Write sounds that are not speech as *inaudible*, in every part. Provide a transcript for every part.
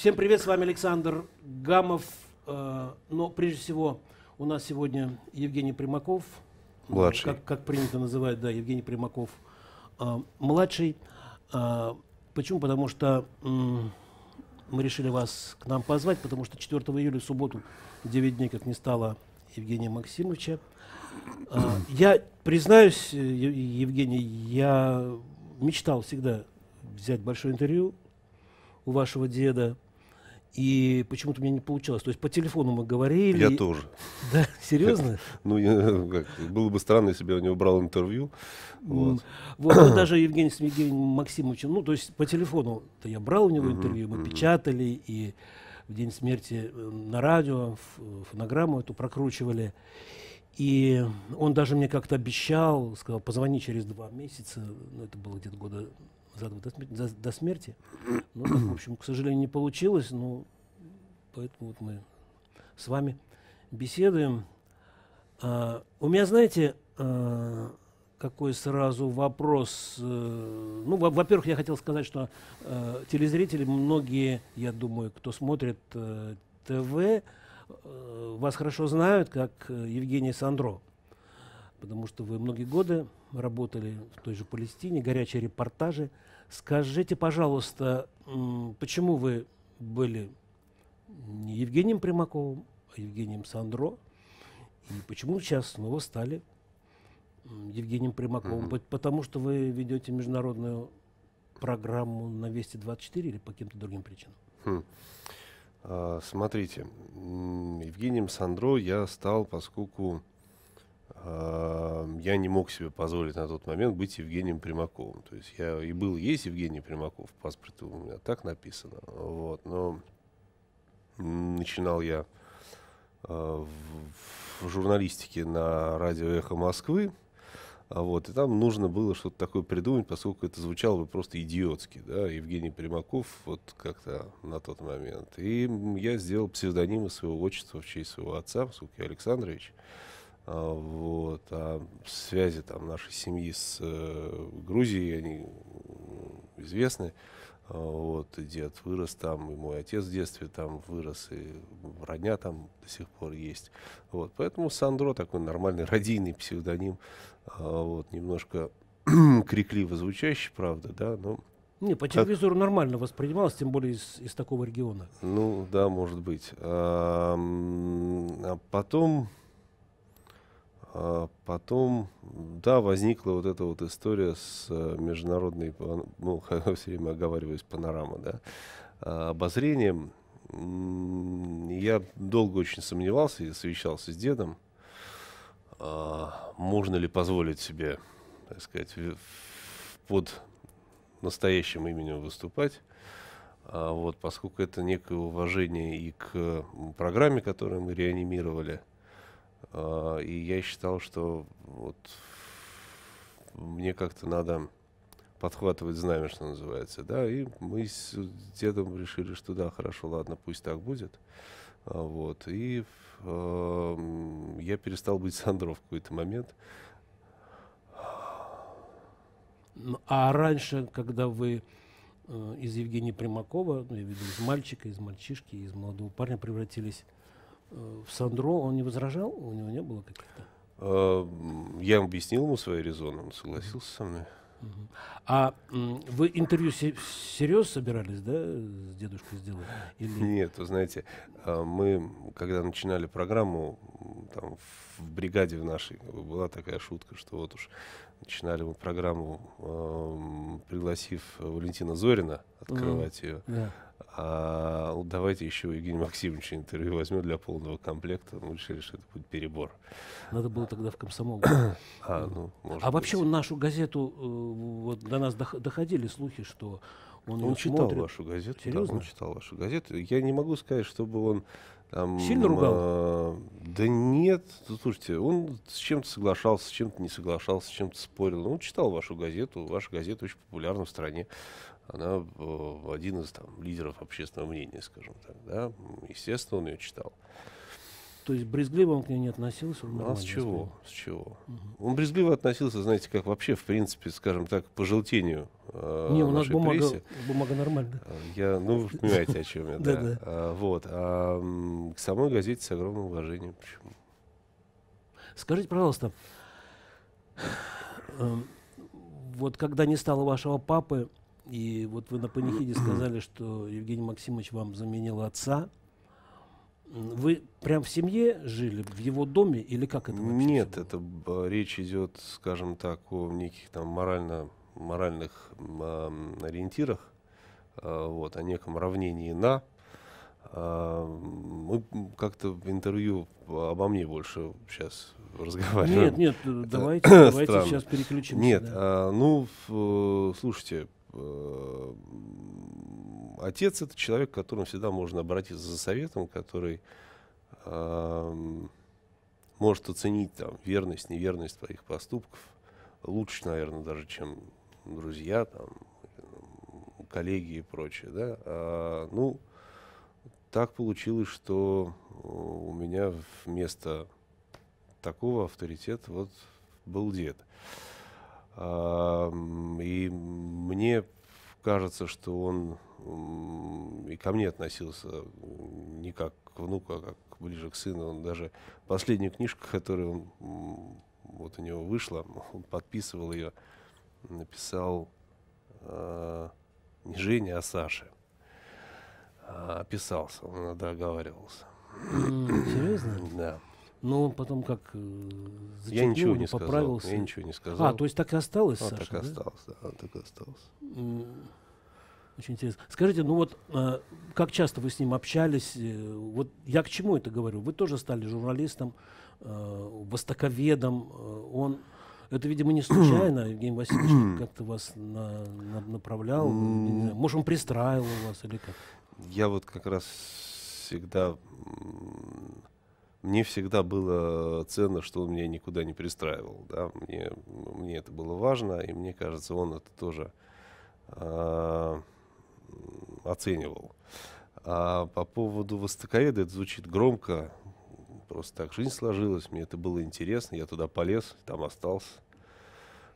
Всем привет, с вами Александр Гамов. Э, но прежде всего у нас сегодня Евгений Примаков. Младший. Как, как принято называть, да, Евгений Примаков. Э, младший. Э, почему? Потому что мы решили вас к нам позвать, потому что 4 июля в субботу 9 дней как не стало Евгения Максимовича. Я признаюсь, Евгений, я мечтал всегда взять большое интервью у вашего деда. И почему-то у меня не получалось. То есть по телефону мы говорили. Я тоже. *laughs* Да, серьезно? *laughs* Ну, было бы странно, если бы я у него брал интервью. Вот, вот *clears throat* даже Евгений с Евгением Максимовичем, ну, то есть по телефону-то я брал у него интервью, мы печатали, и в день смерти э, на радио фонограмму эту прокручивали. И он даже мне как-то обещал, сказал, позвони через два месяца, ну, это было где-то года за год до, смерти, до, до смерти. Ну, так, в общем, к сожалению, не получилось, но ну, поэтому вот мы с вами беседуем. А, у меня, знаете, а, какой сразу вопрос. Э, ну, во-первых, я хотел сказать, что э, телезрители, многие, я думаю, кто смотрит э, ТВ, э, вас хорошо знают, как э, Евгений Сандро, потому что вы многие годы работали в той же Палестине, горячие репортажи. Скажите, пожалуйста, почему вы были не Евгением Примаковым, а Евгением Сандро? И почему сейчас снова стали Евгением Примаковым? Mm-hmm. Потому что вы ведете международную программу на Вести 24 или по каким-то другим причинам? Хм. А, смотрите, Евгением Сандро я стал, поскольку Эм, я не мог себе позволить на тот момент быть Евгением Примаковым. То есть я и был, есть Евгений Примаков, в паспорте у меня так написано. Вот, но начинал я э, в, журналистике на радио «Эхо Москвы», а вот, и там нужно было что-то такое придумать, поскольку это звучало бы просто идиотски, да, Евгений Примаков, вот как-то на тот момент. И я сделал псевдонимы своего отчества в честь своего отца, поскольку я Александрович. А, вот. А связи там нашей семьи с э, Грузией, они известны. А, вот, и дед вырос там, и мой отец в детстве там вырос, и родня там до сих пор есть. Вот, поэтому Сандро такой нормальный радийный псевдоним. А, вот, немножко *clears throat* крикливо звучащий, правда, да, но не, по телевизору как... нормально воспринималось, тем более из, из такого региона. Ну, да, может быть. А, а потом а потом, да, возникла вот эта вот история с э, международной, ну, *laughs* все время оговариваюсь, панорама, да, а, обозрением. Я долго очень сомневался и совещался с дедом, а, можно ли позволить себе, так сказать, под настоящим именем выступать. Вот, поскольку это некое уважение и к программе, которую мы реанимировали, а, и я считал, что вот мне как-то надо подхватывать знамя, что называется, да, и мы с дедом решили, что да, хорошо, ладно, пусть так будет, а, вот, и я перестал быть Сандров в какой-то момент. Ну, а раньше, когда вы э, из Евгения Примакова, ну, я видел, из мальчика, из мальчишки, из молодого парня превратились Э, в Сандро он не возражал? У него не было каких-то? Э, я объяснил ему свои резоны, он согласился со мной. А вы интервью серьез собирались, да, с дедушкой сделать? Или... Нет, вы знаете, э, мы, когда начинали программу, там, в бригаде в нашей была такая шутка, что вот уж начинали мы программу, пригласив Валентина Зорина открывать mm-hmm. ее. Yeah. А давайте еще Евгений Максимович интервью возьмем для полного комплекта. Мы решили, что это будет перебор. Надо было тогда в комсомол. *coughs* а ну, может а вообще быть. нашу газету, э, вот до нас доходили слухи, что он, он читал смотрит. вашу газету. Серьезно? Да, он читал вашу газету. Я не могу сказать, чтобы он там, Сильно э, ругал? Э, да нет. Ну, слушайте, он с чем-то соглашался, с чем-то не соглашался, с чем-то спорил. Он читал вашу газету. Ваша газета очень популярна в стране она э, один из там, лидеров общественного мнения, скажем так. Да? Естественно, он ее читал. То есть брезгливо он к ней не относился? Ну, а с чего? С чего? Угу. Он брезгливо относился, знаете, как вообще, в принципе, скажем так, по желтению э, Не, у нас бумага, прессе. бумага нормальная. Э, я, ну, вы понимаете, о чем я, да. *laughs* да. А, э, вот. А к самой газете с огромным уважением. Почему? Скажите, пожалуйста, вот когда не стало вашего папы, и вот вы на панихиде *clears throat* сказали, что Евгений Максимович вам заменил отца. Вы прям в семье жили, в его доме, или как это вообще? Нет, это речь идет, скажем так, о неких там морально, моральных э, ориентирах, э, вот, о неком равнении на. Э, мы как-то в интервью обо мне больше сейчас разговариваем. Нет, нет, давайте, давайте сейчас переключимся. Нет, да. а, ну, слушайте, Э, отец это человек, к которому всегда можно обратиться за советом, который э, может оценить там, верность, неверность твоих поступков лучше, наверное, даже, чем друзья, там, коллеги и прочее. Да? А, ну, так получилось, что у меня вместо такого авторитета вот был дед. И мне кажется, что он и ко мне относился не как к внуку, а как ближе к сыну. Он даже последнюю книжку, которую он, вот у него вышла, *laughs* он подписывал ее, написал а, не Женя, а Саша. Описался, он договаривался. Серьезно? Да. Но он потом как э, я ничего не поправился. Сказал, я ничего не сказал. А, то есть так и осталось, он так и да? осталось, да, он так и осталось. Очень интересно. Скажите, ну вот, э, как часто вы с ним общались? Э, вот я к чему это говорю? Вы тоже стали журналистом, э, востоковедом. он, это, видимо, не случайно, *clears throat* Евгений Васильевич как-то вас на, на, направлял. не знаю, может, он пристраивал вас или как? Я вот как раз всегда мне всегда было ценно, что он меня никуда не пристраивал. Да? Мне, мне это было важно, и мне кажется, он это тоже э, оценивал. А по поводу востоковеда это звучит громко. Просто так жизнь сложилась, мне это было интересно, я туда полез, там остался.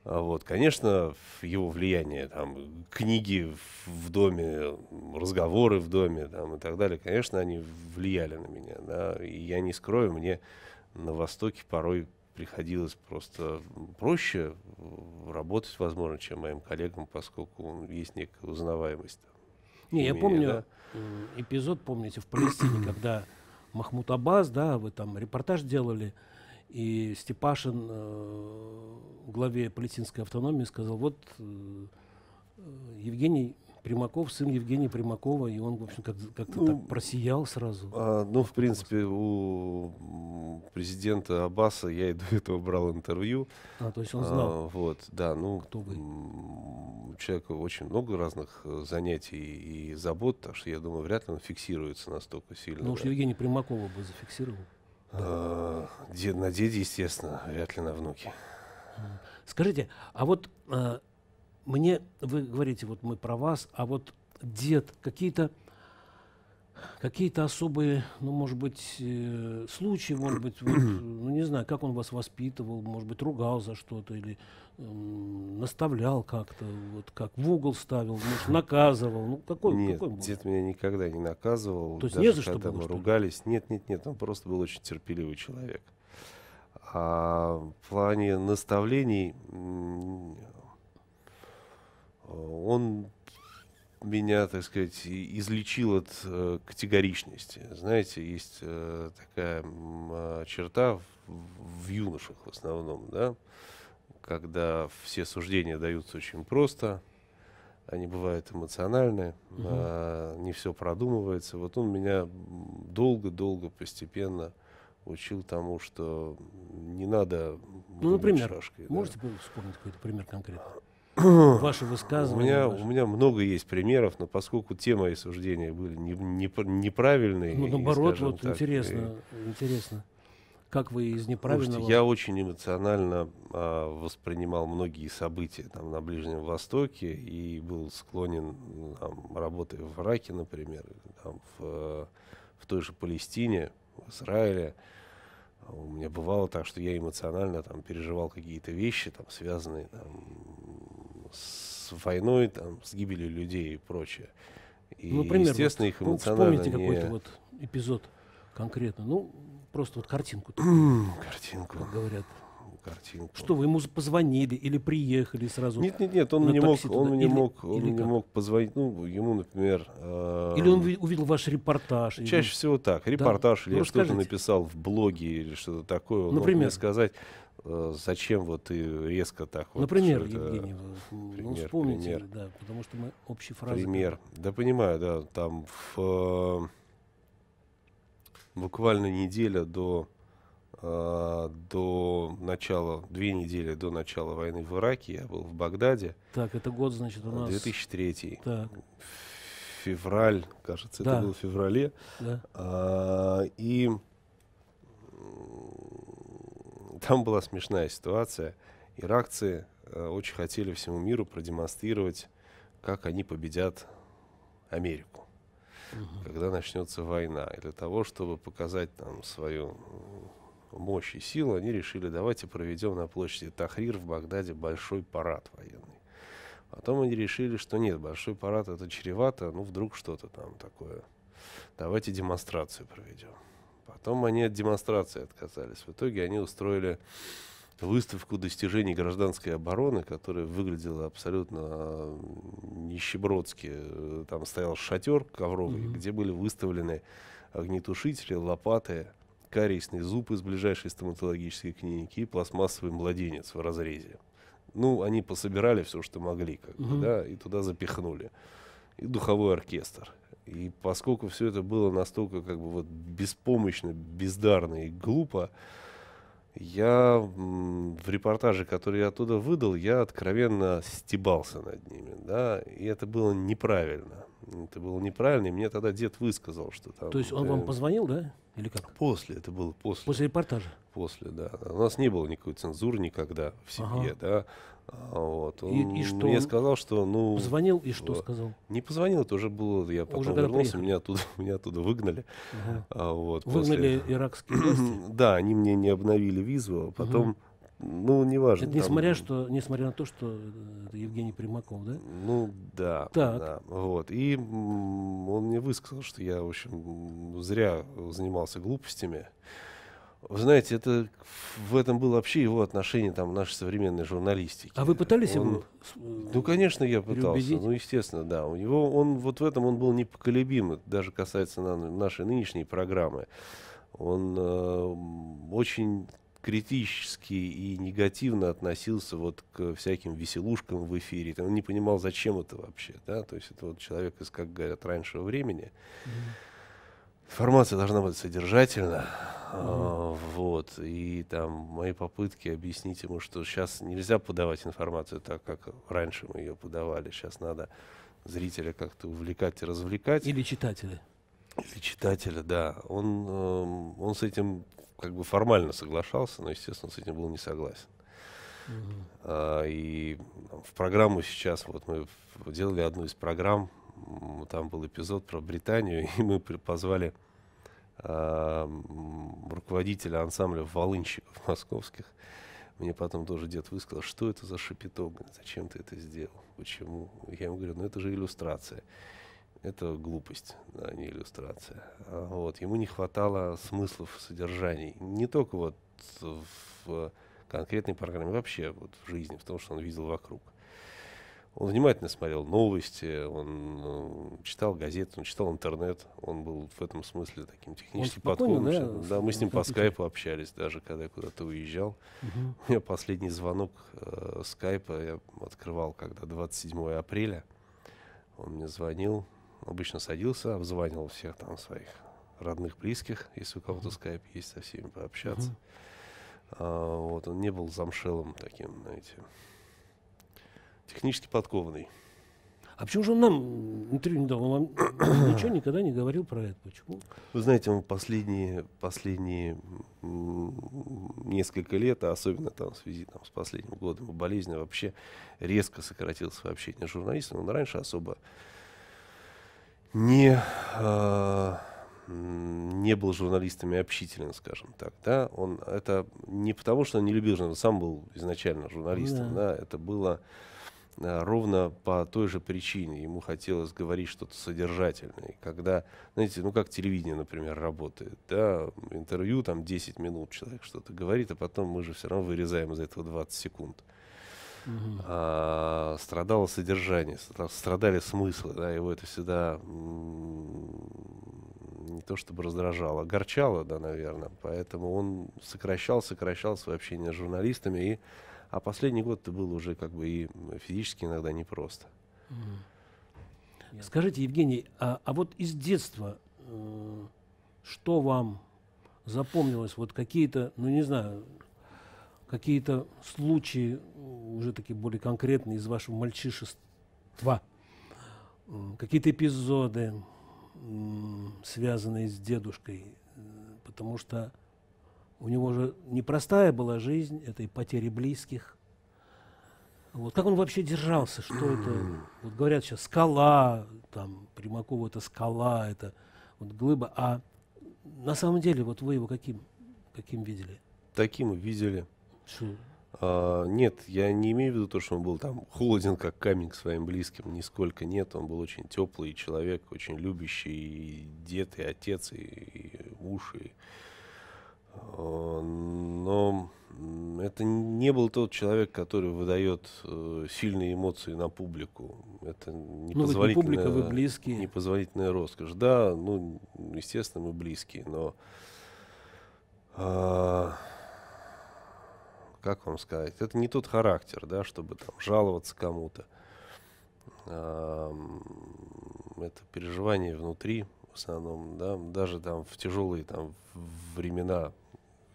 А вот, конечно, его влияние, там, книги в доме, разговоры в доме, там, и так далее, конечно, они влияли на меня, да, и я не скрою, мне на Востоке порой приходилось просто проще работать, возможно, чем моим коллегам, поскольку есть некая узнаваемость. Не, я помню да? эпизод, помните, в Палестине, *clears throat* когда Махмуд Аббас, да, вы там репортаж делали, и Степашин, э, главе палестинской автономии, сказал, вот э, Евгений Примаков, сын Евгения Примакова, и он, в общем, как-то как ну, так просиял сразу. А, ну, в принципе, у президента Аббаса я и до этого брал интервью. А, то есть он а, знал? А, вот, да, ну, Кто вы? у человека очень много разных э, занятий и забот, так что я думаю, вряд ли он фиксируется настолько сильно. Ну уж да. Евгений Примакова бы зафиксировал. Э, на деде, естественно, вряд ли на внуке. Скажите, а вот э, мне, вы говорите, вот мы про вас, а вот дед какие-то какие-то особые, ну, может быть, э, случаи, может быть, вот, *clears throat* ну, не знаю, как он вас воспитывал, может быть, ругал за что-то или э, наставлял как-то, вот как в угол ставил, может, наказывал. Ну, какой, нет, какой был? дед меня никогда не наказывал. То есть даже не за что когда было, мы что ругались. Нет, нет, нет, он просто был очень терпеливый человек. А в плане наставлений он меня, так сказать, излечил от э, категоричности. Знаете, есть э, такая э, черта в, в юношах в основном, да, когда все суждения даются очень просто, они бывают эмоциональны, угу. Mm не все продумывается. Вот он меня долго-долго постепенно учил тому, что не надо... Ну, например, шашкой, можете да. вспомнить какой-то пример конкретно? ваши высказывания? У меня, у меня много есть примеров, но поскольку темы и суждения были не, не, неправильные... Ну, наоборот, вот так, интересно, и... интересно. Как вы из неправильного... Слушайте, я очень эмоционально а, воспринимал многие события там, на Ближнем Востоке и был склонен, там, работая в Ираке, например, там, в, в той же Палестине, в Израиле, а у меня бывало так, что я эмоционально там переживал какие-то вещи, там, связанные там, с войной, там, с гибелью людей и прочее. И, ну, например, естественно, их эмоционально вспомните не... какой-то вот эпизод конкретно. Ну, просто вот картинку. *clears throat* картинку. Как говорят. Картинку. Что вы ему позвонили или приехали сразу? Нет, нет, нет, он не мог, он не мог, он не мог позвонить. Ну, ему, например. Э, или он увидел ваш репортаж. Чаще или... всего так. Репортаж да? Ну, или ну, что-то написал в блоге или что-то такое. Он например. мог мне сказать. Э, зачем вот и резко так вот... Например, это... Евгений, *laughs* ну, пример, ну вспомните, пример. да, потому что мы общие фразы... Пример, да понимаю, да, там в, э, буквально неделя до, э, до начала, две недели до начала войны в Ираке я был в Багдаде. Так, это год, значит, у нас... 2003. Так. Февраль, кажется, да. это был в феврале. Да. А, и там была смешная ситуация. Иракцы э, очень хотели всему миру продемонстрировать, как они победят Америку, угу. когда начнется война. И для того, чтобы показать там свою мощь и силу, они решили, давайте проведем на площади Тахрир в Багдаде большой парад военный. Потом они решили, что нет, большой парад это чревато, ну вдруг что-то там такое. Давайте демонстрацию проведем. Потом они от демонстрации отказались. В итоге они устроили выставку достижений гражданской обороны, которая выглядела абсолютно нищебродски. Там стоял шатер ковровый, mm-hmm. где были выставлены огнетушители, лопаты, кариесный зуб из ближайшей стоматологической клиники и пластмассовый младенец в разрезе. Ну, они пособирали все, что могли, как mm-hmm. да, и туда запихнули. И духовой оркестр. И поскольку все это было настолько как бы вот беспомощно, бездарно и глупо, я в репортаже, который я оттуда выдал, я откровенно стебался над ними, да, и это было неправильно. Это было неправильно, и мне тогда дед высказал, что там... То есть он э, вам позвонил, да, или как? После, это было после. После репортажа? После, да. У нас не было никакой цензуры никогда в семье, ага. да. А, вот. Он и, и что? Мне сказал, что ну. Позвонил и что э, сказал? Не позвонил, это уже было. Я потом уже вернулся, меня оттуда, *laughs* меня оттуда выгнали. Ага. А, вот, выгнали после... иракские *clears throat* власти? да, они мне не обновили визу, а потом. Ага. Ну, неважно. Это несмотря, там... что, несмотря на то, что э, это Евгений Примаков, да? Ну, да. Так. Да, вот. И он мне высказал, что я, в общем, зря занимался глупостями. Вы знаете, это в этом было вообще его отношение там нашей современной журналистики. А вы пытались он, его? Ну, конечно, я пытался. Ну, естественно, да. У него он вот в этом он был непоколебим. Это даже касается на, нашей нынешней программы. Он э, очень критически и негативно относился вот к всяким веселушкам в эфире. Он не понимал, зачем это вообще, да. То есть это вот человек из, как говорят, раньшего времени. Mm-hmm Информация должна быть содержательна. Uh-huh. Вот. И там мои попытки объяснить ему, что сейчас нельзя подавать информацию так, как раньше мы ее подавали. Сейчас надо зрителя как-то увлекать и развлекать. Или читателя. Или читателя, да. Он, эм, он с этим как бы формально соглашался, но, естественно, с этим был не согласен. Uh-huh. и в программу сейчас, вот мы делали одну из программ там был эпизод про Британию, *laughs* и мы позвали э, руководителя ансамбля волынщиков *laughs* московских. Мне потом тоже дед высказал, что это за шапито, зачем ты это сделал, почему. Я ему говорю, ну это же иллюстрация. Это глупость, да, не иллюстрация. А вот, ему не хватало смыслов, содержаний. Не только вот в конкретной программе, вообще вот в жизни, в том, что он видел вокруг. Он внимательно смотрел новости, он э, читал газеты, он читал интернет, он был в этом смысле таким технически подкованным. Да, да, мы с ним по скайпу общались, даже когда я куда-то уезжал. Угу. У меня последний звонок э, скайпа я открывал, когда 27 апреля. Он мне звонил, обычно садился, обзванивал всех там своих родных, близких, если у кого-то скайп есть, со всеми пообщаться. Угу. А, вот, он не был замшелым таким, знаете, технически подкованный. А почему же он нам интервью не дал? Он вам ничего никогда не говорил про это. Почему? Вы знаете, он последние, последние несколько лет, а особенно там в связи там, с последним годом болезни, вообще резко сократил свое общение с журналистами. Он раньше особо не, э, не был журналистами общителен, скажем так. Да? Он, это не потому, что он не любил журналистов, сам был изначально журналистом. Да. Да? Это было Э, ровно по той же причине. Ему хотелось говорить что-то содержательное. когда, знаете, ну как телевидение, например, работает, да, интервью, там 10 минут человек что-то говорит, а потом мы же все равно вырезаем из этого 20 секунд. Uh-huh. А, страдало содержание, страдали смыслы, да, его это всегда не то чтобы раздражало, огорчало, да, наверное. Поэтому он сокращал, сокращал свое общение с журналистами и а последний год это было уже как бы и физически иногда непросто. Mm. Скажите, Евгений, а, а вот из детства э, что вам запомнилось? Вот какие-то, ну не знаю, какие-то случаи уже такие более конкретные из вашего мальчишества? Какие-то эпизоды, связанные с дедушкой? Э, потому что у него же непростая была жизнь, этой и потери близких. Вот. Как он вообще держался? Что это? *clears throat* Вот говорят сейчас скала, там Примакова это скала, это вот глыба. А на самом деле вот вы его каким, каким видели? Таким видели. Что? А, нет, я не имею в виду то, что он был там холоден, как камень к своим близким. Нисколько нет. Он был очень теплый человек, очень любящий и дед, и отец, и, и муж, и Э, но это не был тот человек, который выдает э, сильные эмоции на публику. Это ну, непозволительная, ну, не публика, вы близкие. непозволительная роскошь. Да, ну, естественно, мы близкие, но а, как вам сказать, это не тот характер, да, чтобы там жаловаться кому-то. А, это переживание внутри в основном, да, даже там в тяжелые там времена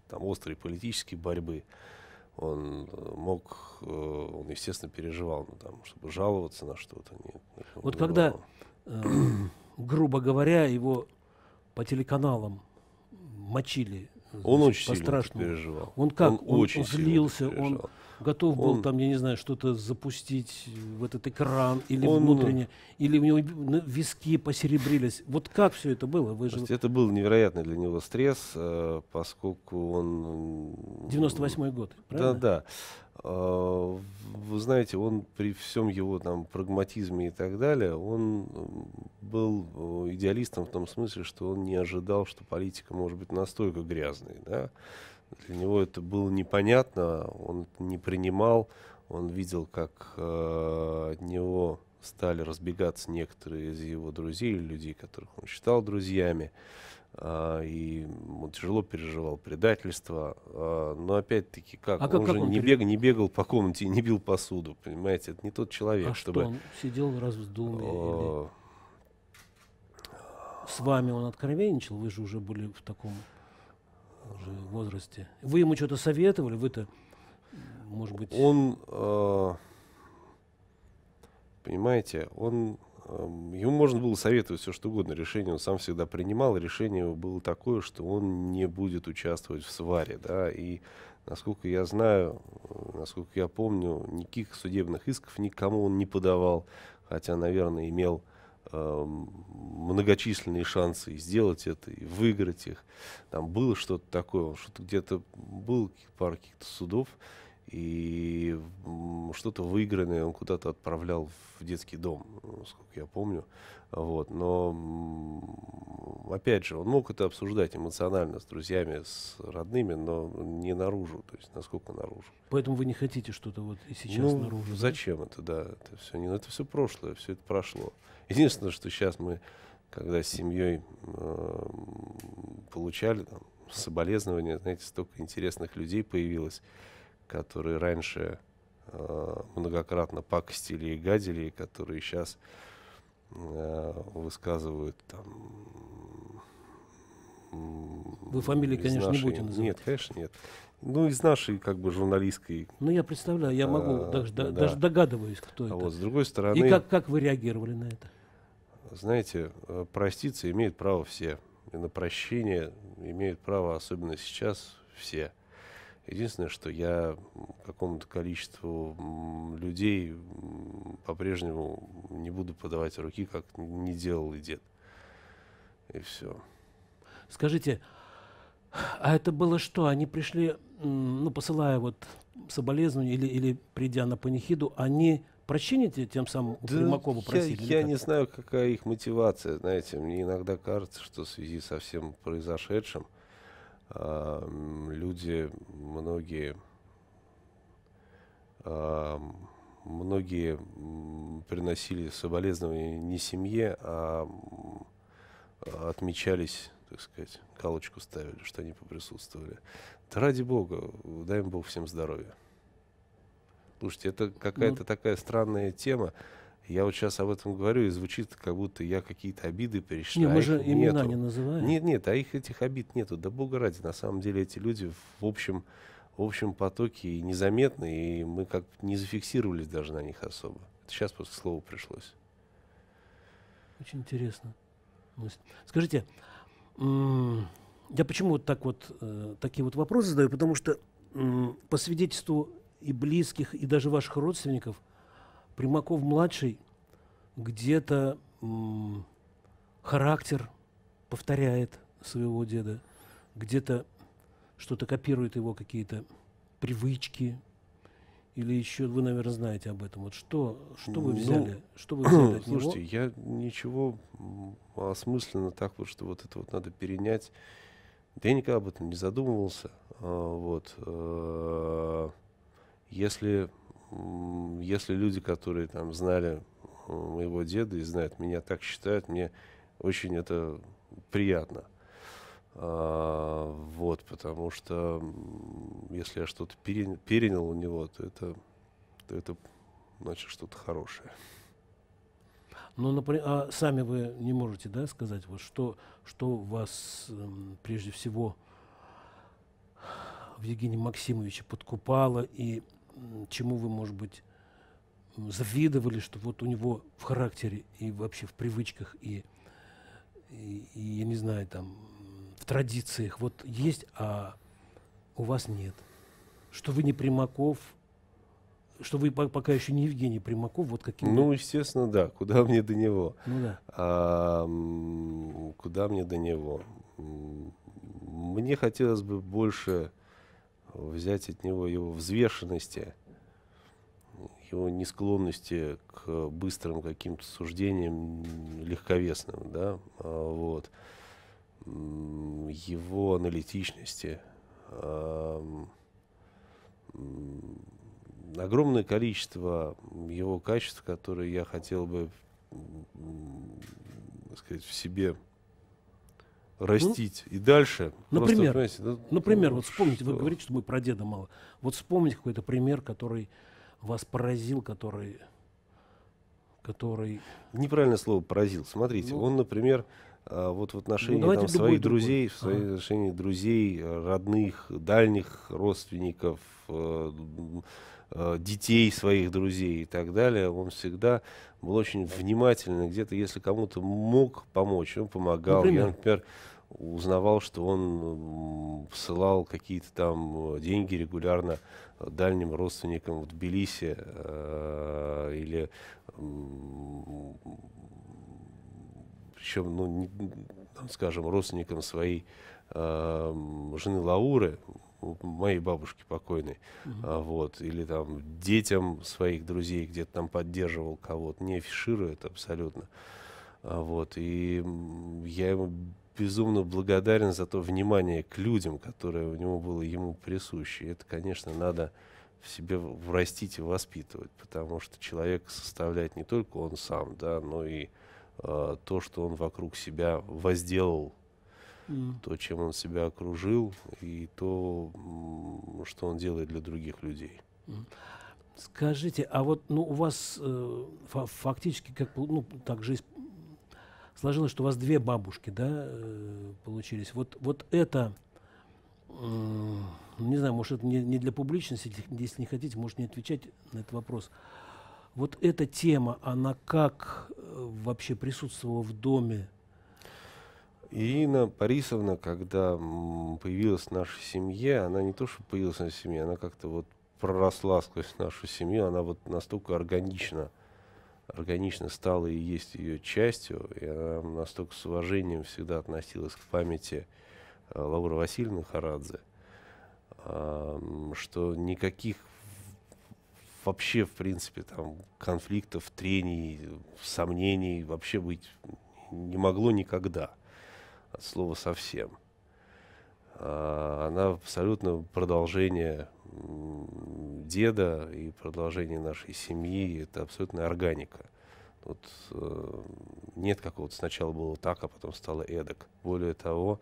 там, острой политической борьбы, он э, мог, э, он, естественно, переживал, ну, там, чтобы жаловаться на что-то. Нет, ну, вот когда, э, грубо говоря, его по телеканалам мочили он очень по переживал. Он как? Он, он очень злился, он готов был он, там, я не знаю, что-то запустить в этот экран или он, внутренне, или у него виски посеребрились. Вот как все это было? Вы же... Это был невероятный для него стресс, э, поскольку он... 98-й год, правильно? Да, да. А, вы знаете, он при всем его там прагматизме и так далее, он был э, идеалистом в том смысле, что он не ожидал, что политика может быть настолько грязной. Да? Для него это было непонятно, он не принимал, он видел, как э, от него стали разбегаться некоторые из его друзей, людей, которых он считал друзьями. А, и он тяжело переживал предательство. А, но опять-таки, как? А он как, же как он не, бег, не бегал по комнате и не бил посуду, понимаете? Это не тот человек, а чтобы... Что, он сидел раз в доме? Или... С вами он откровенничал? Вы же уже были в таком уже возрасте. Вы ему что-то советовали? Вы-то, может быть... Он, а, понимаете, он Ему можно было советовать все что угодно. Решение он сам всегда принимал. Решение было такое, что он не будет участвовать в сваре. Да? И, насколько я знаю, э, насколько я помню, никаких судебных исков никому он не подавал. Хотя, наверное, имел многочисленные шансы сделать это, и выиграть их. Там было что-то такое. Что-то где-то было пару каких-то судов. И что-то выигранное он куда-то отправлял в детский дом, сколько я помню. Вот. Но, опять же, он мог это обсуждать эмоционально с друзьями, с родными, но не наружу, то есть насколько наружу. Поэтому вы не хотите что-то вот и сейчас ну, наружу? Зачем да? это, да? Это все, не, ну, это все прошлое, все это прошло. Единственное, что сейчас мы, когда с семьей э, эм, получали там, соболезнования, знаете, столько интересных людей появилось которые раньше э, многократно пакостили и гадили, и которые сейчас э, высказывают там... Вы фамилии, конечно, нашей... не будете называть. Нет, конечно, нет. Ну, из нашей, как бы, журналистской... Ну, я представляю, я могу, а, даже, да. даже догадываюсь, кто а это. Вот, с другой стороны... И как, как вы реагировали на это? Знаете, э, проститься имеют право все. И на прощение имеют право, особенно сейчас, все. Единственное, что я какому-то количеству людей по-прежнему не буду подавать руки, как не делал и дед. И все. Скажите, а это было что? Они пришли, ну, посылая вот соболезнования или, или придя на панихиду, они прощения тем самым да просили? Я, я не знаю, какая их мотивация, знаете. Мне иногда кажется, что в связи со всем произошедшим – Эм, люди, многие, эм, многие приносили соболезнования не семье, а отмечались, так сказать, галочку ставили, что они поприсутствовали. Да ради бога, дай им бог всем здоровья. Слушайте, это какая-то ну, такая странная тема. Я вот сейчас об этом говорю, и звучит, как будто я какие-то обиды перечисляю. Нет, мы а же имена нету. не называем. Нет, нет, а их этих обид нету. Да бога ради, на самом деле эти люди в общем, в общем потоке и незаметны, и мы как не зафиксировались даже на них особо. Это сейчас просто слово пришлось. Очень интересно. Ну, скажите, я почему вот так вот, э, такие вот вопросы задаю? Потому что э, по свидетельству и близких, и даже ваших родственников – Примаков-младший где-то характер повторяет своего деда, где-то что-то копирует его какие-то привычки, или еще вы, наверное, знаете об этом. Вот что, что вы ну, взяли? Ну, что вы *clears throat* взяли от слушайте, него? я ничего осмысленно так вот, что вот это вот надо перенять. я никогда об этом не задумывался. А, вот. А, если если люди, которые там знали э, моего деда и знают меня, так считают, мне очень это приятно. А, вот, потому что если я что-то перенял, у него, то это, то это значит что-то хорошее. Но, ну, например, а сами вы не можете, да, сказать, вот что, что вас эм, прежде всего в Евгении Максимовиче подкупало и чему вы, может быть, завидовали, что вот у него в характере и вообще в привычках и, и, и я не знаю, там, в традициях вот есть, а у вас нет. Что вы не Примаков, что вы пока еще не Евгений Примаков, вот каким Ну, естественно, да. Куда мне до него? Ну да. А, куда мне до него? Мне хотелось бы больше взять от него его взвешенности, его несклонности к быстрым каким-то суждениям легковесным, да, а, вот, его аналитичности, огромное количество его качеств, которые я хотел бы сказать, в себе растить ну, и дальше. Например, просто, да, например ну, вот вспомните, вы говорите, что мы про деда мало. Вот вспомните какой-то пример, который вас поразил, который, который. Неправильное слово поразил. Смотрите, ну, он, например, а, вот в отношении ну, там, своих другой. друзей, в своих отношении друзей, родных, дальних родственников, э, Э, детей своих друзей и так далее, он всегда был очень внимательный. Где-то, если кому-то мог помочь, он помогал. Например? Я, например, узнавал, что он посылал какие-то там э, деньги регулярно дальним родственникам в Тбилиси э, или причем, ну, не, скажем, родственникам своей э, жены Лауры, моей бабушки покойной, mm вот, или там детям своих друзей где-то там поддерживал кого-то, не афиширую это абсолютно, а, вот, и я ему безумно благодарен за то внимание к людям, которое у него было ему присуще, это, конечно, надо в себе врастить и воспитывать, потому что человек составляет не только он сам, да, но и э, то, что он вокруг себя возделал то, чем он себя окружил, и то, что он делает для других людей. Скажите, а вот ну, у вас э, фактически как ну, так жизнь сложилось, что у вас две бабушки, да, э, получились. Вот, вот это, э, не знаю, может, это не, не для публичности, если не хотите, можете не отвечать на этот вопрос. Вот эта тема, она как э, вообще присутствовала в доме Ирина Парисовна, когда появилась в нашей семье, она не то, что появилась в нашей семье, она как-то вот проросла сквозь нашу семью, она вот настолько органично, органично стала и есть ее частью, и она настолько с уважением всегда относилась к памяти э, Лауры Васильевны Харадзе, что никаких вообще, в принципе, там конфликтов, трений, сомнений вообще быть не могло никогда – от слова совсем. А, она абсолютно продолжение деда и продолжение нашей семьи. Это абсолютная органика. Вот, э, нет какого-то сначала было так, а потом стало эдак. Более того,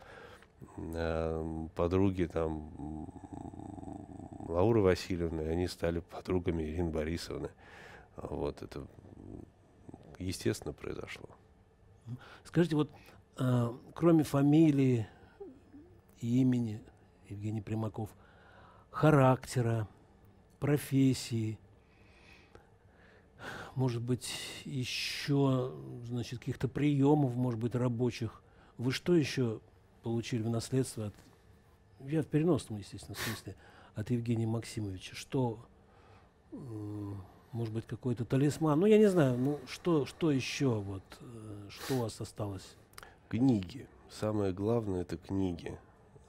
э, подруги там Лауры Васильевны, они стали подругами Ирины Борисовны. Вот это естественно произошло. Скажите, вот а, кроме фамилии имени Евгений Примаков, характера, профессии, может быть, еще, значит, каких-то приемов, может быть, рабочих. Вы что еще получили в наследство от, я в переносном, естественно, смысле, от Евгения Максимовича? Что, может быть, какой-то талисман? Ну, я не знаю, ну, что, что еще, вот, э, что у вас осталось? Книги. Самое главное – это книги.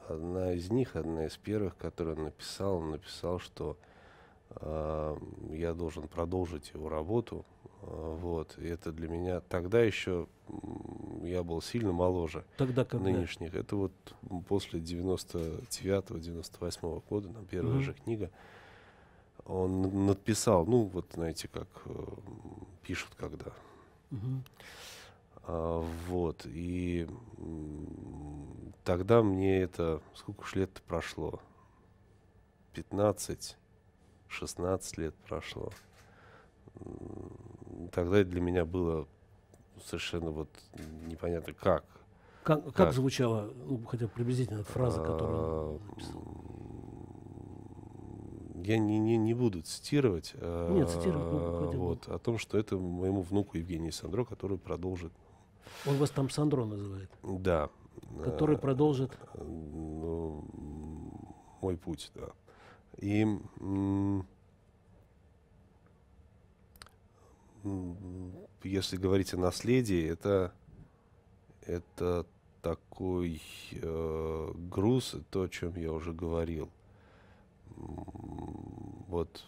Одна из них, одна из первых, которую он написал, он написал, что э, я должен продолжить его работу. Э, вот. И это для меня... Тогда еще я был сильно моложе Тогда когда? нынешних. Это вот после 99-98 года, там первая mm-hmm. же книга он написал, ну, вот знаете, как э, пишут когда. Угу. А, вот. И тогда мне это... Сколько уж лет прошло? 15, 16 лет прошло. Тогда для меня было совершенно вот непонятно как. Как, как, как звучала, ну, хотя приблизительно фраза, которую а, я не, не, не буду цитировать. Нет, цитировать а, ну, вот, о том, что это моему внуку Евгению Сандро, который продолжит он вас там Сандро называет. Да. Который э, продолжит... Ну, мой путь, да. И... Если говорить о наследии, это, это такой э, груз, то, о чем я уже говорил. Вот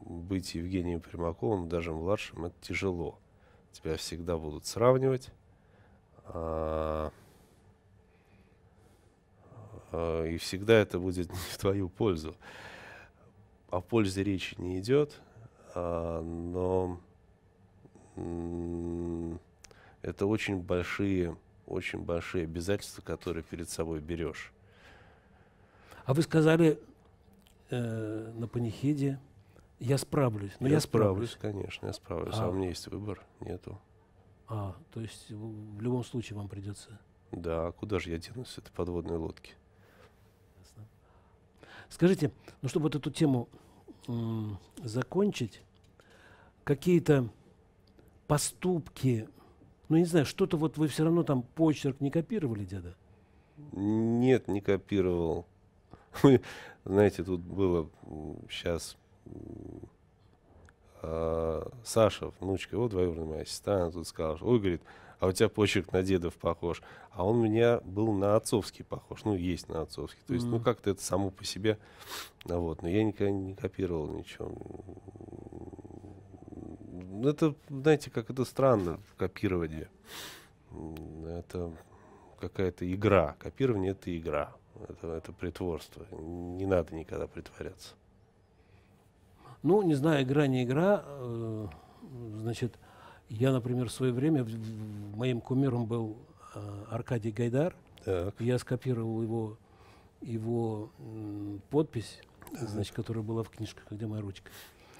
быть Евгением Примаковым, даже младшим, это тяжело тебя всегда будут сравнивать. А, а, и всегда это будет *laughs* не в твою пользу. О пользе речи не идет, а, но это очень большие, очень большие обязательства, которые перед собой берешь. А вы сказали э, на панихиде, я справлюсь. Ну, я, я справлюсь, справлюсь, конечно, я справлюсь. А... а у меня есть выбор, нету. А, то есть в любом случае вам придется. Да, а куда же я денусь с этой подводной лодки? Ясно. Скажите, ну чтобы вот эту тему м- закончить, какие-то поступки, ну не знаю, что-то вот вы все равно там почерк не копировали, деда? Нет, не копировал. *laughs* Знаете, тут было сейчас а, Саша, внучка его двоюродная моя сестра, она тут сказала, ой, говорит, а у тебя почерк на дедов похож. А он у меня был на отцовский похож, ну, есть на отцовский. То есть, mm-hmm. ну, как-то это само по себе, вот. Но я никогда не копировал ничего. Это, знаете, как это странно, копирование. Это какая-то игра. Копирование — это игра. Это, это притворство. Не надо никогда притворяться. Ну, не знаю, игра не игра. Э, значит, я, например, в свое время, в, в, моим кумиром был э, Аркадий Гайдар. Так. Я скопировал его, его м, подпись, значит, которая была в книжках, где моя ручка.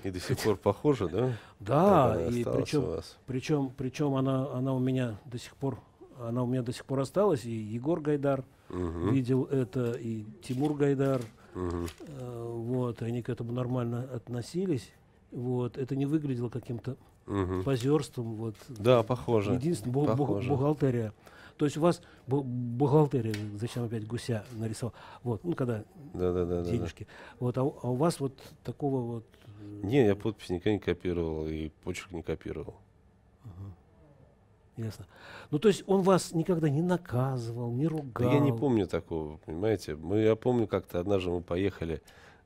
И до сих пор похоже, да? Да, и причем, причем, причем она, она у меня до сих пор, она у меня до сих пор осталась. И Егор Гайдар угу. видел это, и Тимур Гайдар, Угу. Вот, они к этому нормально относились. Вот, это не выглядело каким-то угу. позерством. Вот. Да, похоже. Единственное, бу- похоже. бухгалтерия. То есть у вас бу- бухгалтерия, зачем опять гуся нарисовал? Вот, ну, когда да, да, да, денежки. Да, да. Вот, а, у, а у вас вот такого вот... Э, не, я подпись никогда не копировал и почерк не копировал. Ясно. Ну, то есть он вас никогда не наказывал, не ругал? Да я не помню такого, понимаете. Мы, я помню, как-то однажды мы поехали,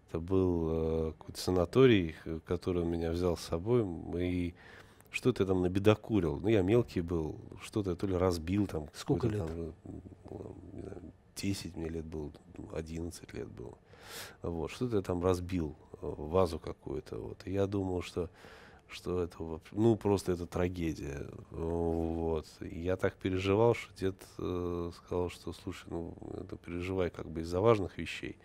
это был э, какой-то санаторий, который он меня взял с собой, и что-то я там набедокурил. Ну, я мелкий был, что-то я то ли разбил там. Сколько лет? Э, там, 10 мне лет было, 11 лет было. Вот, что-то я там разбил, э, вазу какую-то. Вот. И я думал, что что это ну просто это трагедия, вот. я так переживал, что дед э, сказал, что слушай, ну это переживай как бы из-за важных вещей,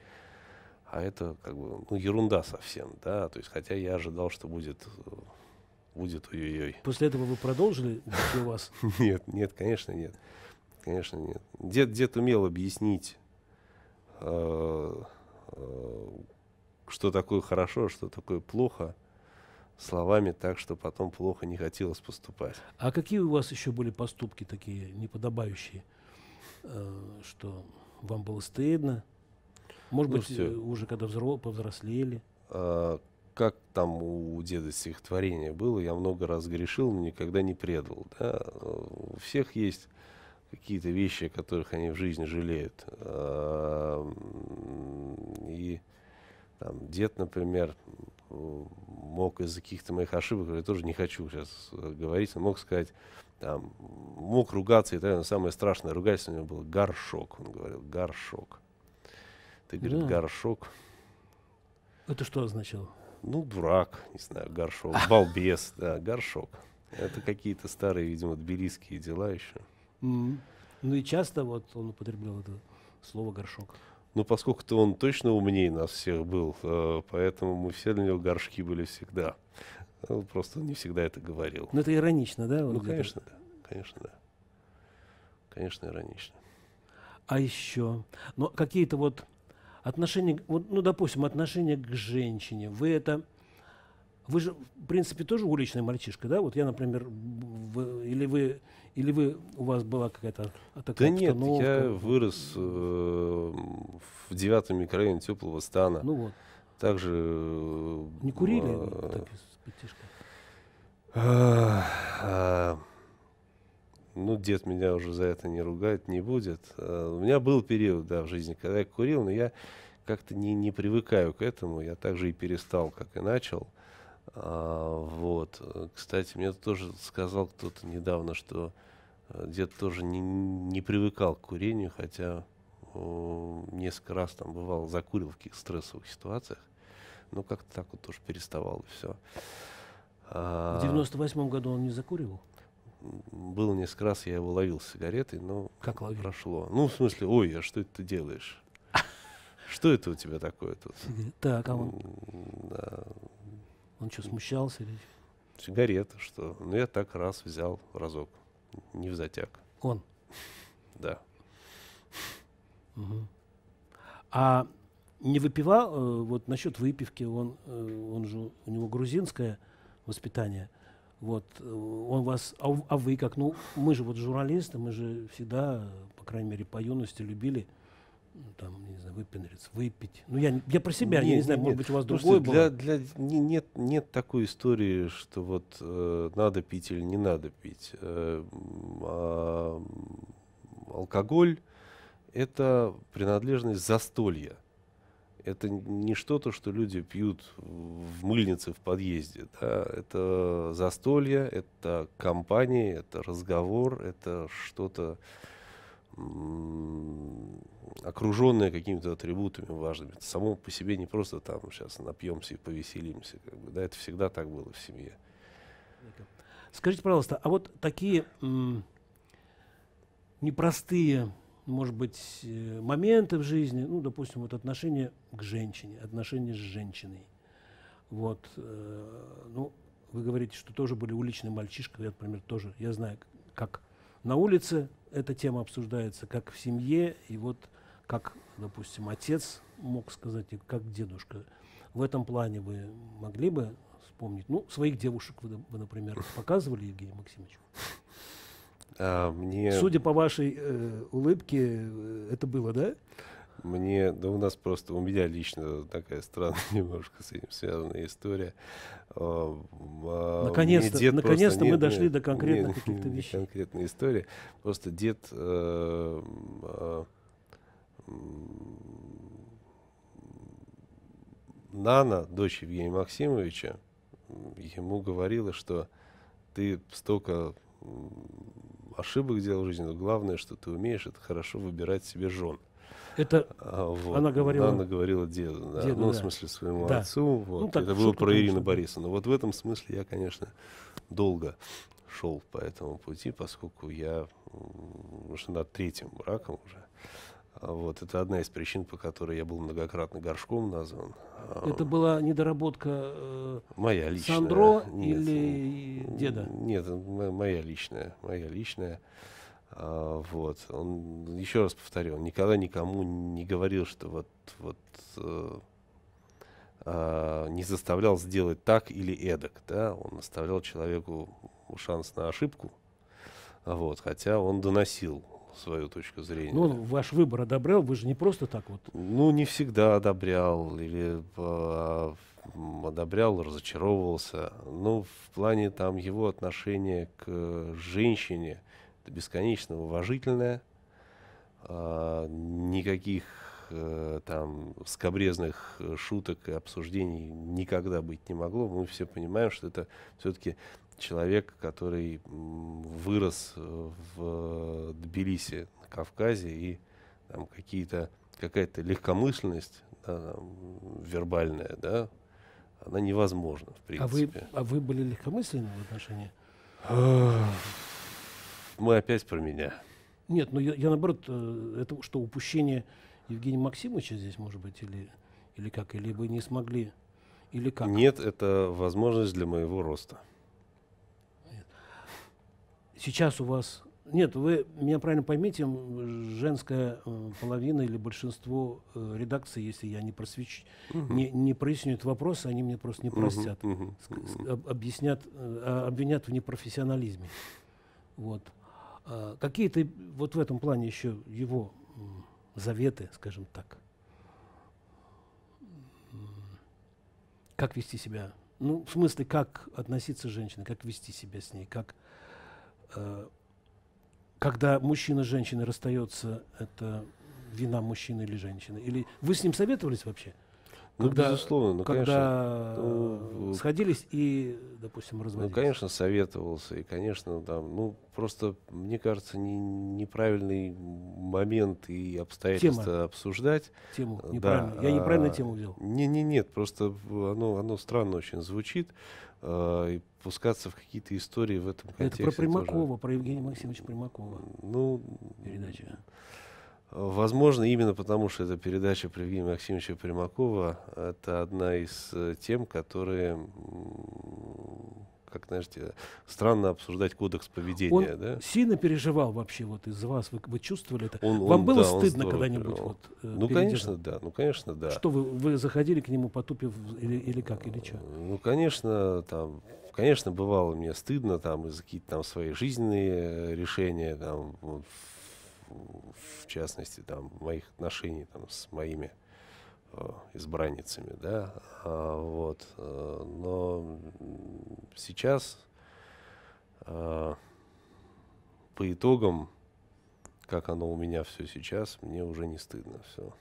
а это как бы ну ерунда совсем, да, то есть хотя я ожидал, что будет будет ой-ой-ой. После этого вы продолжили у вас? *laughs* Нет, нет, конечно нет, конечно нет. Дед дед умел объяснить. Э, э, что такое хорошо, а что такое плохо словами так, что потом плохо не хотелось поступать. А какие у вас еще были поступки такие неподобающие, э, что вам было стыдно? Может ну, быть, все. Э, уже когда взро- повзрослели? А, как там у деда стихотворение было, я много раз грешил, но никогда не предал. Да? У всех есть какие-то вещи, о которых они в жизни жалеют. А, и там, дед, например, мог из-за каких-то моих ошибок, я тоже не хочу сейчас э, говорить, он мог сказать, там, мог ругаться, и, наверное, самое страшное ругательство у него было горшок, он говорил, горшок. Ты, говорит, да. горшок. Это что означало? Ну, дурак, не знаю, горшок, *laughs* балбес, да, горшок. Это какие-то старые, видимо, тбилисские дела еще. Ну и часто вот он употреблял это слово горшок. Ну, поскольку-то он точно умнее нас всех был, э, поэтому мы все для него горшки были всегда. Ну, просто не всегда это говорил. Ну, это иронично, да? Вот ну, конечно, да. Конечно, да. Конечно, иронично. А еще, ну, какие-то вот отношения, вот, ну, допустим, отношения к женщине. Вы это... Вы же, в принципе, тоже уличный мальчишка, да? Вот я, например, вы, или вы или вы у вас была какая-то а, такая Да нет, я вырос э, в девятом микрорайоне теплого стана. Ну вот. Также. Э, Не курили? Э, так, а, а, ну, дед меня уже за это не ругает не будет. А, у меня был период, да, в жизни, когда я курил, но я как-то не, не привыкаю к этому. Я также и перестал, как и начал. А, вот. Э, кстати, мне тоже сказал кто-то недавно, что э, дед тоже не, не привыкал к курению, хотя о, несколько раз там бывал, закурил в каких-то стрессовых ситуациях. Но как-то так вот тоже переставал и все. А, в 98 году он не закуривал? Было несколько раз, я его ловил с сигаретой, но как ловил? прошло. Ну, в смысле, ой, а что это ты делаешь? *laughs* Что это у тебя такое тут? Так, а он? Он что, смущался? Или... Сигарета, что? Ну, я так раз взял разок. Не в затяг. Он? Да. Угу. А не выпивал, э, вот насчет выпивки, он, э, он же, у него грузинское воспитание, вот, э, он вас, а, а вы как, ну, мы же вот журналисты, мы же всегда, по крайней мере, по юности любили ну, там, не знаю, выпендриться, выпить. Ну, я, я про себя, нет, я не знаю, нет, может быть, у вас другое было. Для, не, нет, нет такой истории, что вот э, надо пить или не надо пить. Э, а, алкоголь — это принадлежность застолья. Это не что-то, что люди пьют в мыльнице в подъезде. Да? Это застолье, это компания, это разговор, это что-то окруженное какими-то атрибутами важными. Это само по себе не просто там сейчас напьемся и повеселимся. Как бы, да, это всегда так было в семье. Скажите, пожалуйста, а вот такие м, непростые, может быть, э, моменты в жизни, ну, допустим, вот отношение к женщине, отношения с женщиной. Вот, э, ну, вы говорите, что тоже были уличные мальчишки, я, например, тоже, я знаю, как на улице эта тема обсуждается как в семье, и вот как, допустим, отец мог сказать, и как дедушка. В этом плане вы могли бы вспомнить? Ну, своих девушек вы, вы например, показывали, Евгений Максимович? А, мне... Судя по вашей э, улыбке, э, это было, да? Мне, да у нас просто, у меня лично такая странная *laughs* немножко с этим связанная история. А, а, наконец-то, наконец-то просто, мы нет, дошли нет, до конкретных *laughs* каких-то вещей. Конкретная история. Просто дед э, а, Нана, дочь Евгения Максимовича, ему говорила, что ты столько ошибок делал в жизни, но главное, что ты умеешь, это хорошо выбирать себе жен. Это а, вот, она говорила... Она говорила деду, да. деду ну, да. в смысле, своему да. отцу. Ну, вот. Ну, так, это было про Ирину Борисовну. Вот в этом смысле я, конечно, долго шел по этому пути, поскольку я уже над третьим браком уже. А, вот, это одна из причин, по которой я был многократно горшком назван. А, это была недоработка э, моя личная. Сандро нет, или деда? Нет, моя личная, моя личная. А, вот. Он, еще раз повторю, он никогда никому не говорил, что вот, вот э, э, не заставлял сделать так или эдак. Да? Он оставлял человеку шанс на ошибку. Вот, хотя он доносил свою точку зрения. Ну, он ваш выбор одобрял, вы же не просто так вот. Ну, не всегда одобрял, или э, одобрял, разочаровывался. Ну, в плане там его отношения к женщине, бесконечно уважительное, а, никаких э, там скобрезных э, шуток и обсуждений никогда быть не могло. Мы все понимаем, что это все-таки человек, который вырос э, в Тбилиси, на Кавказе, и там какие-то какая-то легкомысленность да, там, вербальная, да, она невозможна, в принципе. А вы, а вы были легкомысленны в отношении? мы опять про меня. Нет, ну я, я наоборот, э, это что, упущение Евгения Максимовича здесь, может быть, или, или как, или вы не смогли, или как? Нет, это возможность для моего роста. Нет. Сейчас у вас... Нет, вы меня правильно поймите, женская э, половина или большинство э, редакции, если я не, просвеч... угу. не, не проясню этот вопрос, они мне просто не простят. Угу, угу, угу. С, об, объяснят, а, обвинят в непрофессионализме. Вот. А какие то вот в этом плане еще его заветы, скажем так? Как вести себя? Ну, в смысле, как относиться к женщине, как вести себя с ней, как э, когда мужчина с женщиной расстается, это вина мужчины или женщины? Или вы с ним советовались вообще? Ну, безусловно, ну, когда конечно, ну, сходились и, допустим, ну, разводились. Ну, конечно, советовался, и, конечно, там, ну, просто, мне кажется, не, неправильный момент и обстоятельства Тема. обсуждать. Тему неправильно. Да, Я а, неправильно а, тему взял. Не, не, нет, просто оно, оно странно очень звучит. А, и пускаться в какие-то истории в этом контексте. Это про Примакова, тоже. про Евгения Максимовича Примакова. Ну, передача. Возможно, именно потому, что эта передача про Евгения Максимовича Примакова – это одна из э, тем, которые, как, знаете, странно обсуждать кодекс поведения. Он да? сильно переживал вообще вот из вас? Вы, вы чувствовали это? Он, Вам он, было да, стыдно когда-нибудь? Вот, э, ну, конечно, да. Ну, конечно, да. Что вы, вы заходили к нему, потупив или, или как, или что? Ну, конечно, там Конечно, бывало мне стыдно там из какие-то там свои жизненные э, решения, там, вот, в частности, там, моих отношений там, с моими э, избранницами, да, а, вот, э, но сейчас э, по итогам, как оно у меня все сейчас, мне уже не стыдно все.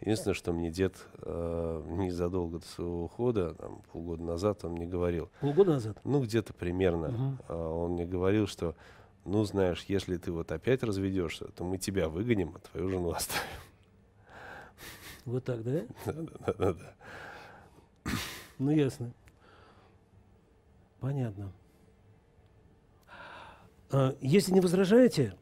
Единственное, что мне дед э, незадолго до своего ухода, там, полгода назад, он мне говорил. Полгода назад? Ну, где-то примерно. Угу. Э, он мне говорил, что ну, знаешь, если ты вот опять разведешься, то мы тебя выгоним, а твою жену оставим. Вот так, да? Да-да-да. Ну, ясно. Понятно. А, если не возражаете,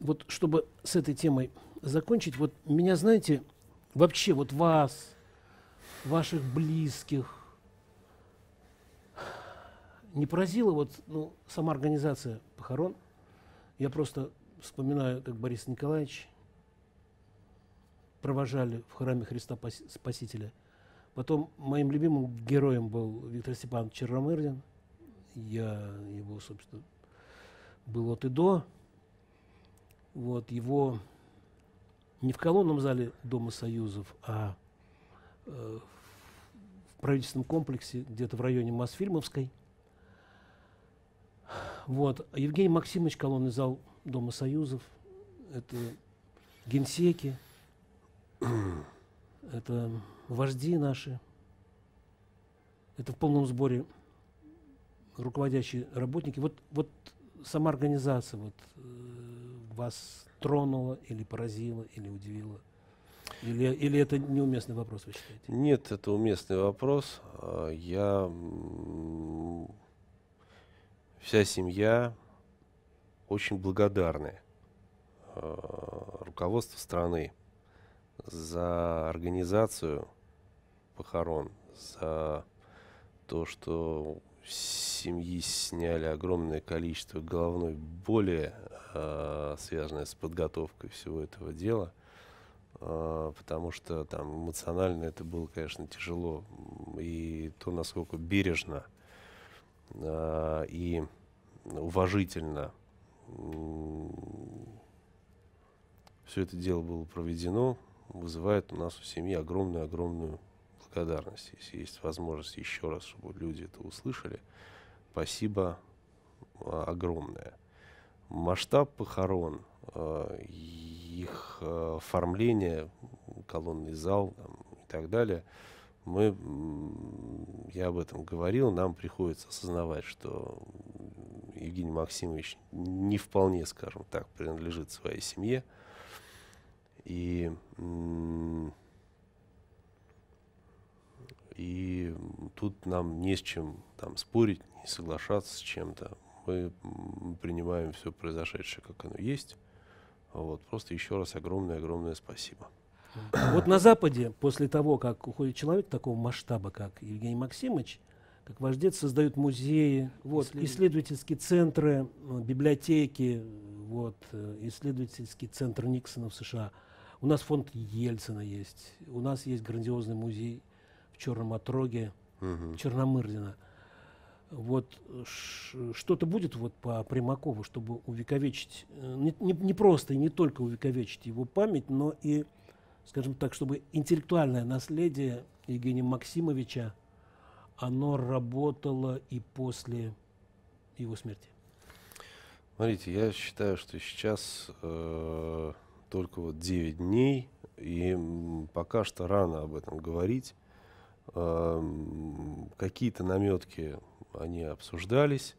вот чтобы с этой темой закончить, вот меня, знаете, вообще вот вас, ваших близких, не поразила вот, ну, сама организация похорон. Я просто вспоминаю, как Борис Николаевич провожали в храме Христа Спасителя. Потом моим любимым героем был Виктор Степанович Черномырдин. Я его, собственно, был от и до. Вот, его не в колонном зале Дома Союзов, а э, в правительственном комплексе где-то в районе Мосфильмовской – вот. Евгений Максимович, колонный зал Дома Союзов. Это генсеки. *clears throat* это вожди наши. Это в полном сборе руководящие работники. Вот, вот сама организация вот, э, вас тронула или поразила, или удивила? Или, или это неуместный вопрос, вы считаете? Нет, это уместный вопрос. А, я вся семья очень благодарны э, руководству страны за организацию похорон, за то, что семьи сняли огромное количество головной боли, э, связанной с подготовкой всего этого дела, э, потому что там эмоционально это было, конечно, тяжело, и то, насколько бережно – Э, и уважительно все это дело было проведено, вызывает у нас у семьи огромную-огромную благодарность. Если есть возможность еще раз, чтобы люди это услышали, спасибо а, огромное. Масштаб похорон, э, их э, оформление, колонный зал там, и так далее – мы, я об этом говорил, нам приходится осознавать, что Евгений Максимович не вполне, скажем так, принадлежит своей семье. И, и тут нам не с чем там, спорить, не соглашаться с чем-то. Мы принимаем все произошедшее, как оно есть. Вот, просто еще раз огромное-огромное спасибо. Вот на Западе, после того, как уходит человек такого масштаба, как Евгений Максимович, как ваш создают музеи, вот, исследовательские центры, э, библиотеки, вот, э, исследовательский центр Никсона в США. У нас фонд Ельцина есть, у нас есть грандиозный музей в Черном Отроге, угу. Черномырдина. Вот что-то будет вот по Примакову, чтобы увековечить, э, не, не, не просто и не только увековечить его память, но и скажем так, чтобы интеллектуальное наследие Евгения Максимовича, оно работало и после его смерти? Смотрите, я считаю, что сейчас э, только вот 9 дней, и пока что рано об этом говорить. Э, какие-то наметки, они обсуждались.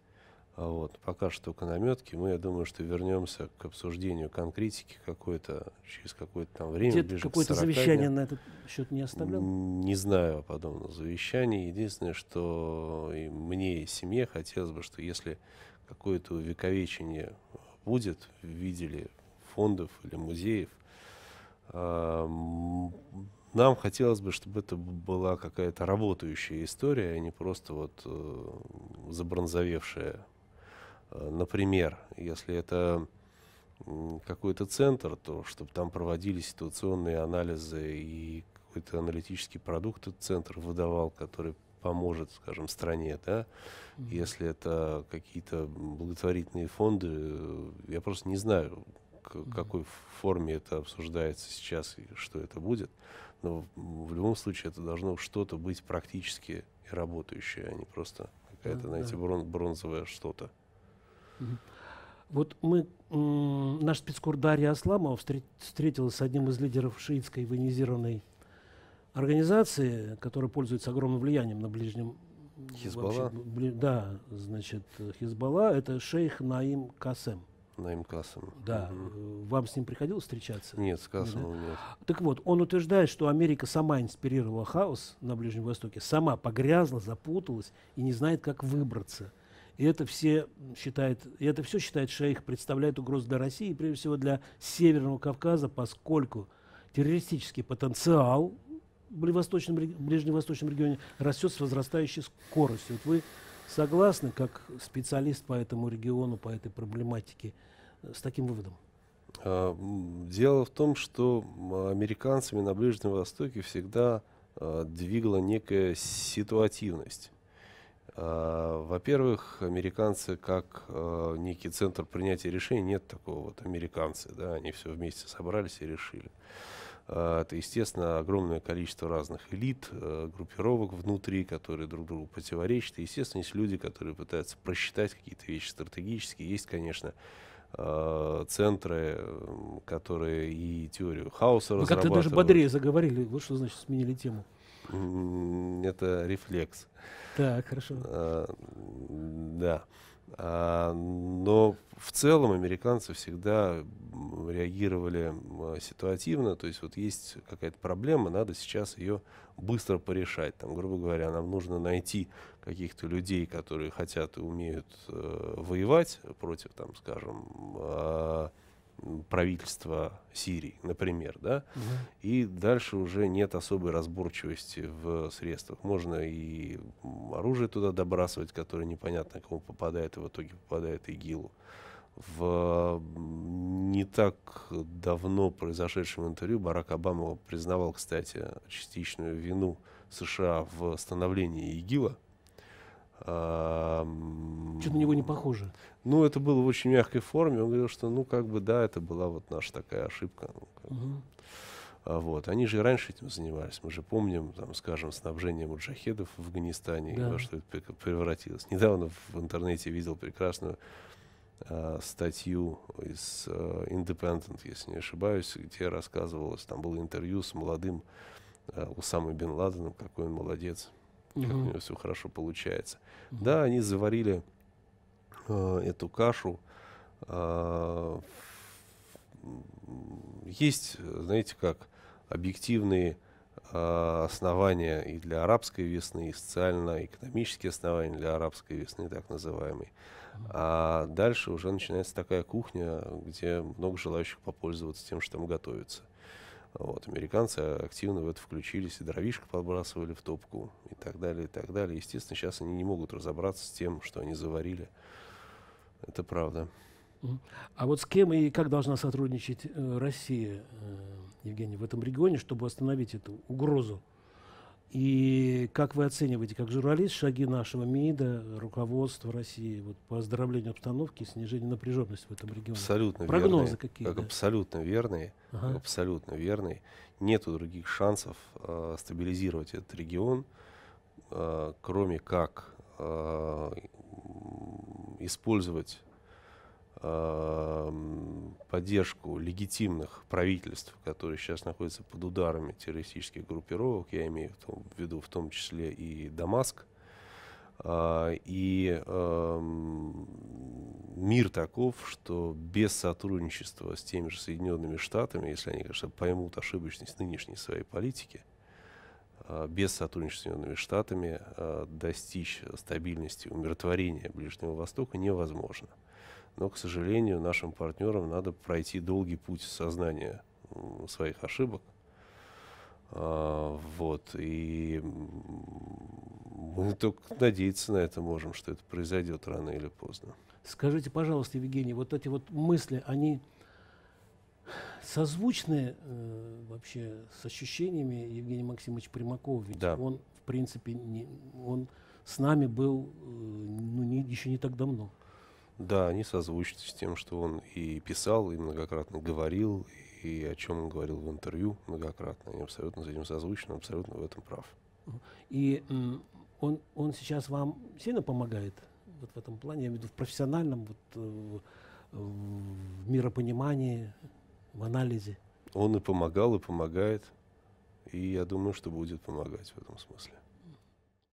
Вот. Пока что к наметке. Мы, я думаю, что вернемся к обсуждению конкретики какой-то через какое-то там время. Где ближе какое-то завещание на этот счет не оставлял? Не знаю о подобном завещании. Единственное, что и мне и семье хотелось бы, что если какое-то увековечение будет в виде фондов или музеев, а, нам хотелось бы, чтобы это была какая-то работающая история, а не просто вот э, забронзовевшая Э, например, если это какой-то центр, то чтобы там проводили ситуационные анализы и какой-то аналитический продукт этот центр выдавал, который поможет, скажем, стране, да, mm-hmm. если это какие-то благотворительные фонды, э, я просто не знаю, к mm-hmm. какой форме это обсуждается сейчас и что это будет, но в любом случае это должно что-то быть практически работающее, а не просто какая-то, mm-hmm. знаете, брон- бронзовое что-то. Вот мы, наш спецкор Дарья Асламова встр встретилась с одним из лидеров шиитской военизированной организации, которая пользуется огромным влиянием на Ближнем Хизбалла? Вообще, да, значит, Хизбалла это шейх Наим Касем. Наим Касем. Да. Угу. Вам с ним приходилось встречаться? Нет, с Касемом нет, да? нет. Так вот, он утверждает, что Америка сама инспирировала хаос на Ближнем Востоке, сама погрязла, запуталась и не знает, как выбраться. И это все считает, и это все считает шейх, представляет угрозу для России, и прежде всего для Северного Кавказа, поскольку террористический потенциал в Ближневосточном, Ближневосточном регионе растет с возрастающей скоростью. Вот вы согласны, как специалист по этому региону, по этой проблематике, э, с таким выводом? А, дело в том, что американцами на Ближнем Востоке всегда а, двигала некая ситуативность. А, во-первых, американцы как э, некий центр принятия решений, нет такого вот американцы, да, они все вместе собрались и решили. А, это, естественно, огромное количество разных элит, э, группировок внутри, которые друг другу противоречат. И, естественно, есть люди, которые пытаются просчитать какие-то вещи стратегически. Есть, конечно, а, центры, которые и теорию хаоса Вы разрабатывают. Вы как-то даже бодрее заговорили, Вы что значит сменили тему это рефлекс. Да, хорошо. А, да. А, но в целом американцы всегда реагировали ситуативно, то есть вот есть какая-то проблема, надо сейчас ее быстро порешать. Там, грубо говоря, нам нужно найти каких-то людей, которые хотят и умеют э, воевать против, там, скажем, э, правительства Сирии, например, да, угу. и дальше уже нет особой разборчивости в средствах. Можно и оружие туда добрасывать, которое непонятно кому попадает, и в итоге попадает ИГИЛу. В не так давно произошедшем интервью Барак Обама признавал, кстати, частичную вину США в становлении ИГИЛа, что-то на него не похоже. Ну, это было в очень мягкой форме. Он говорил, что, ну, как бы, да, это была вот наша такая ошибка. Ну, а вот. Они же и раньше этим занимались. Мы же помним, там, скажем, снабжение муджахедов в Афганистане, да. во что это превратилось. Недавно в интернете видел прекрасную э, статью из э, Independent, если не ошибаюсь, где рассказывалось, там было интервью с молодым э, Усамой Бен Ладеном, какой он молодец угу. у нее все хорошо получается. Угу. Да, они заварили э, эту кашу. Э, есть, знаете как, объективные э, основания и для арабской весны, и социально-экономические основания для арабской весны, так называемой. А дальше уже начинается такая кухня, где много желающих попользоваться тем, что там готовится. Вот, американцы активно в это включились, и дровишка подбрасывали в топку и так далее, и так далее. Естественно, сейчас они не могут разобраться с тем, что они заварили. Это правда. А вот с кем и как должна сотрудничать э, Россия, э, Евгений, в этом регионе, чтобы остановить эту угрозу? И как вы оцениваете, как журналист, шаги нашего МИДа, руководства России вот, по оздоровлению обстановки и снижению напряженности в этом регионе? Абсолютно Прогнозы верные, какие? Как да? абсолютно верные. Ага. абсолютно верные. Нету других шансов э, стабилизировать этот регион, э, кроме как э, использовать Эм, поддержку легитимных правительств, которые сейчас находятся под ударами террористических группировок, я имею в виду в том числе и Дамаск, а, и эм, мир таков, что без сотрудничества с теми же Соединенными Штатами, если они, конечно, поймут ошибочность нынешней своей политики, а, без сотрудничества с Соединенными Штатами а, достичь стабильности, умиротворения Ближнего Востока невозможно. Но, к сожалению, нашим партнерам надо пройти долгий путь сознания своих ошибок. А, вот. И мы только надеяться на это можем, что это произойдет рано или поздно. Скажите, пожалуйста, Евгений, вот эти вот мысли, они созвучны э, вообще с ощущениями Евгения Максимовича Примакова? Ведь да. он, в принципе, не, он с нами был э, ну, не, еще не так давно. Да, они созвучны с тем, что он и писал, и многократно говорил, и о чем он говорил в интервью многократно. Они абсолютно с этим созвучны, абсолютно в этом прав. И он, он сейчас вам сильно помогает вот в этом плане, я имею в виду в профессиональном вот, э, в миропонимании, в анализе? Он и помогал, и помогает. И я думаю, что будет помогать в этом смысле.